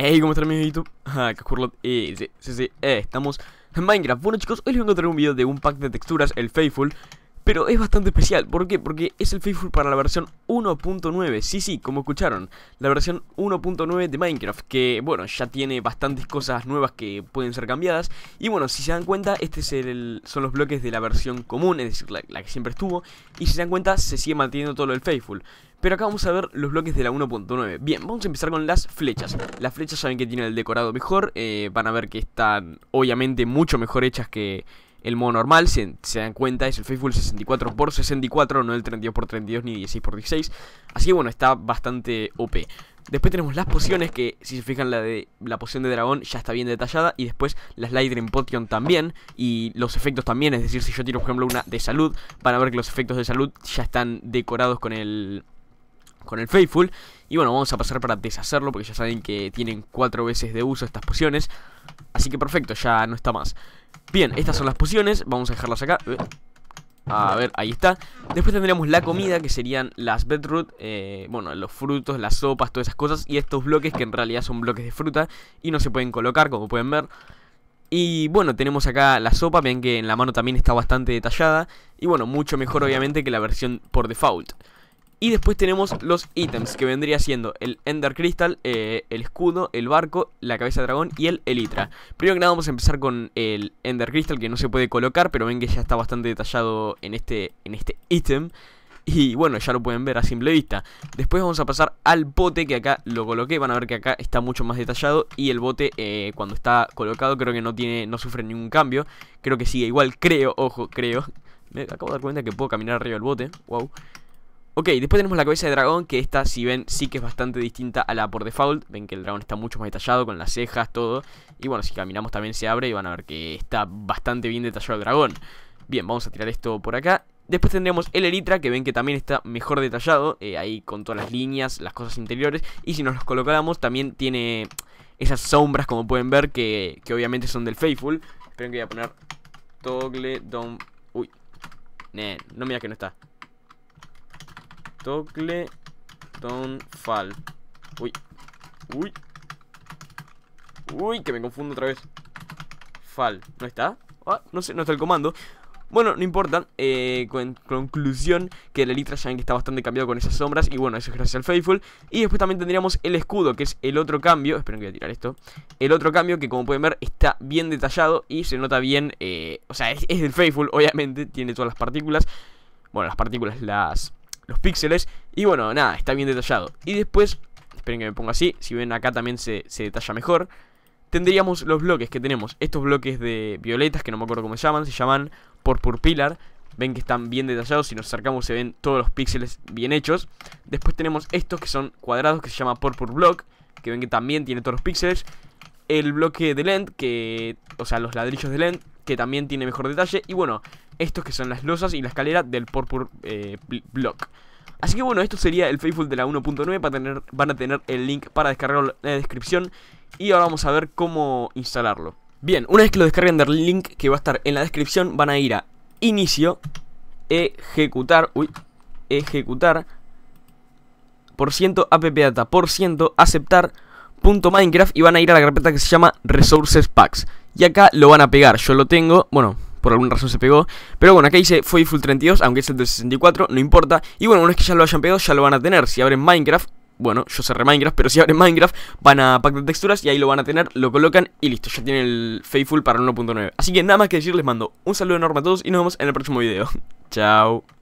Hey, ¿cómo están amigos de YouTube? Ah, que sí, sí, sí, eh, estamos en Minecraft Bueno chicos, hoy les voy a encontrar un video de un pack de texturas, el Faithful pero es bastante especial, ¿por qué? Porque es el faithful para la versión 1.9, sí, sí, como escucharon, la versión 1.9 de Minecraft, que bueno, ya tiene bastantes cosas nuevas que pueden ser cambiadas, y bueno, si se dan cuenta, este es el, son los bloques de la versión común, es decir, la, que siempre estuvo, y si se dan cuenta, se sigue manteniendo todo el del faithful. Pero acá vamos a ver los bloques de la 1.9 Bien, vamos a empezar con las flechas Las flechas saben que tienen el decorado mejor eh, Van a ver que están obviamente mucho mejor hechas que el modo normal, si se dan cuenta, es el Facebook 64x64, no el 32x32 ni 16x16. Así que bueno, está bastante OP. Después tenemos las pociones, que si se fijan la de la poción de dragón ya está bien detallada. Y después la Slider en Potion también. Y los efectos también, es decir, si yo tiro por ejemplo una de salud, van a ver que los efectos de salud ya están decorados con el con el Faithful. Y bueno, vamos a pasar para deshacerlo porque ya saben que tienen cuatro veces de uso estas pociones. Así que perfecto, ya no está más. Bien, estas son las pociones, vamos a dejarlas acá. Eh, a ver, ahí está. Después tendríamos la comida, que serían las bedroot, eh, bueno, los frutos, las sopas, todas esas cosas. Y estos bloques, que en realidad son bloques de fruta y no se pueden colocar, como pueden ver. Y bueno, tenemos acá la sopa, ven que en la mano también está bastante detallada. Y bueno, mucho mejor obviamente que la versión por default. Y después tenemos los ítems, que vendría siendo el Ender Crystal, eh, el escudo, el barco, la cabeza de dragón y el Elytra. Primero que nada vamos a empezar con el Ender Crystal, que no se puede colocar, pero ven que ya está bastante detallado en este en este ítem. Y bueno, ya lo pueden ver a simple vista. Después vamos a pasar al bote, que acá lo coloqué. Van a ver que acá está mucho más detallado. Y el bote, eh, cuando está colocado, creo que no tiene no sufre ningún cambio. Creo que sigue igual, creo, ojo, creo. Me acabo de dar cuenta que puedo caminar arriba del bote. Wow. Ok, después tenemos la cabeza de dragón, que esta, si ven, sí que es bastante distinta a la por default. Ven que el dragón está mucho más detallado, con las cejas, todo. Y bueno, si caminamos también se abre y van a ver que está bastante bien detallado el dragón. Bien, vamos a tirar esto por acá. Después tendremos el Eritra, que ven que también está mejor detallado, eh, ahí con todas las líneas, las cosas interiores. Y si nos los colocáramos, también tiene esas sombras, como pueden ver, que, que obviamente son del Faithful. Esperen que voy a poner Toggle don... Uy, no mira que no está. Tocle Don't Fall. Uy. Uy. Uy, que me confundo otra vez. Fall. ¿No está? Ah, no sé, no está el comando. Bueno, no importa. Eh, conclusión, que la letra ya que está bastante cambiado con esas sombras. Y bueno, eso es gracias al Faithful. Y después también tendríamos el escudo, que es el otro cambio. Esperen que voy a tirar esto. El otro cambio que como pueden ver está bien detallado y se nota bien... Eh, o sea, es, el Faithful, obviamente. Tiene todas las partículas. Bueno, las partículas, las los píxeles. Y bueno, nada, está bien detallado. Y después, esperen que me ponga así, si ven acá también se, detalla mejor. Tendríamos los bloques que tenemos, estos bloques de violetas, que no me acuerdo cómo se llaman, se llaman por pillar. Ven que están bien detallados, si nos acercamos se ven todos los píxeles bien hechos. Después tenemos estos que son cuadrados, que se llama pur block, que ven que también tiene todos los píxeles. El bloque de lend, que, o sea, los ladrillos de lend, que también tiene mejor detalle. Y bueno, estos que son las losas y la escalera del Purpur eh, Block. Así que bueno, esto sería el Faithful de la 1.9, tener, van a tener el link para descargarlo en la descripción y ahora vamos a ver cómo instalarlo. Bien, una vez que lo descarguen del link que va a estar en la descripción, van a ir a inicio, ejecutar, uy, ejecutar, por ciento, appdata por ciento, aceptar, punto Minecraft y van a ir a la carpeta que se llama resources packs. Y acá lo van a pegar, yo lo tengo, bueno, por alguna razón se pegó. Pero bueno, acá dice fue 32, aunque es el de 64, no importa. Y bueno, una vez que ya lo hayan pegado, ya lo van a tener. Si abren Minecraft, bueno, yo cerré Minecraft, pero si abren Minecraft, van a pack de texturas y ahí lo van a tener, lo colocan y listo, ya tienen el Faithful para 1.9. Así que nada más que decir, les mando un saludo enorme a todos y nos vemos en el próximo video. Chao.